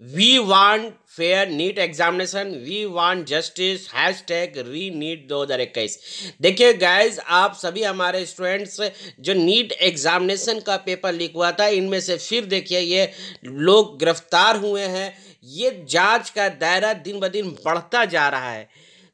we want fair neat examination we want justice hashtag re NEET दो हज़ार इक्कीस देखिए गाइज आप सभी हमारे स्टूडेंट्स जो नीट एग्जामिनेशन का पेपर लीक हुआ था इनमें से फिर देखिए ये लोग गिरफ्तार हुए हैं ये जांच का दायरा दिन ब दिन बढ़ता जा रहा है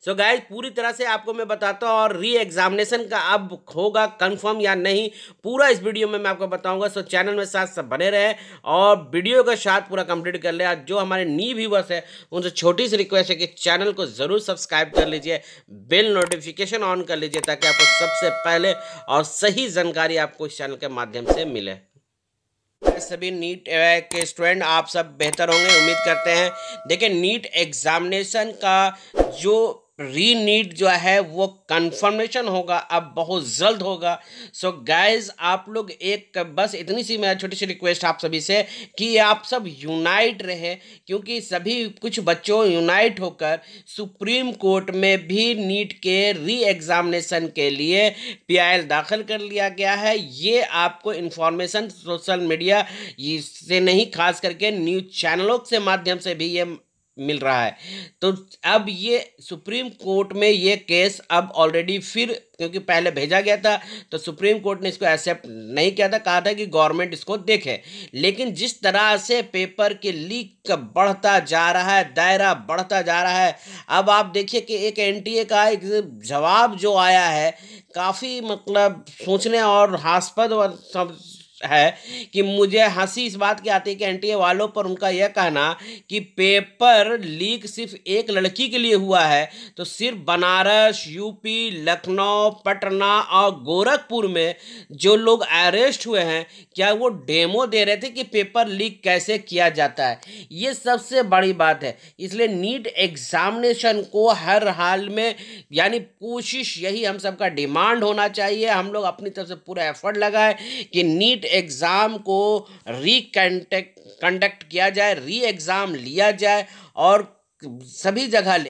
सो so गाइज पूरी तरह से आपको मैं बताता हूँ और री एग्जामिनेशन का अब होगा कंफर्म या नहीं पूरा इस वीडियो में मैं आपको बताऊंगा सो so चैनल में साथ सब बने रहे और वीडियो का साथ पूरा कंप्लीट कर ले जो हमारे नी व्यूवर्स है उनसे छोटी सी रिक्वेस्ट है कि चैनल को ज़रूर सब्सक्राइब कर लीजिए बेल नोटिफिकेशन ऑन कर लीजिए ताकि आपको सबसे पहले और सही जानकारी आपको इस चैनल के माध्यम से मिले सभी नीट के स्टूडेंट आप सब बेहतर होंगे उम्मीद करते हैं देखिए नीट एग्जामिनेशन का जो री नीड जो है वो कंफर्मेशन होगा अब बहुत जल्द होगा सो so गाइस आप लोग एक बस इतनी सी मेरा छोटी सी रिक्वेस्ट आप सभी से कि आप सब यूनाइट रहे क्योंकि सभी कुछ बच्चों यूनाइट होकर सुप्रीम कोर्ट में भी नीट के री एग्ज़ामिनेशन के लिए पी दाखिल कर लिया गया है ये आपको इन्फॉर्मेशन सोशल मीडिया से नहीं खास करके न्यूज़ चैनलों के माध्यम से भी ये मिल रहा है तो अब ये सुप्रीम कोर्ट में ये केस अब ऑलरेडी फिर क्योंकि पहले भेजा गया था तो सुप्रीम कोर्ट ने इसको एक्सेप्ट नहीं किया था कहा था कि गवर्नमेंट इसको देखे लेकिन जिस तरह से पेपर के लीक का बढ़ता जा रहा है दायरा बढ़ता जा रहा है अब आप देखिए कि एक एनटीए का एक जवाब जो आया है काफ़ी मतलब सोचने और हास्पद और है कि मुझे हंसी इस बात की आती है कि एनटीए वालों पर उनका यह कहना कि पेपर लीक सिर्फ एक लड़की के लिए हुआ है तो सिर्फ बनारस यूपी लखनऊ पटना और गोरखपुर में जो लोग अरेस्ट हुए हैं क्या वो डेमो दे रहे थे कि पेपर लीक कैसे किया जाता है ये सबसे बड़ी बात है इसलिए नीट एग्जामिनेशन को हर हाल में यानी कोशिश यही हम सबका डिमांड होना चाहिए हम लोग अपनी तरफ से पूरा एफर्ट लगाए कि नीट एग्ज़ाम को रिकंटेक्ट कंडक्ट किया जाए री एग्ज़ाम लिया जाए और सभी जगह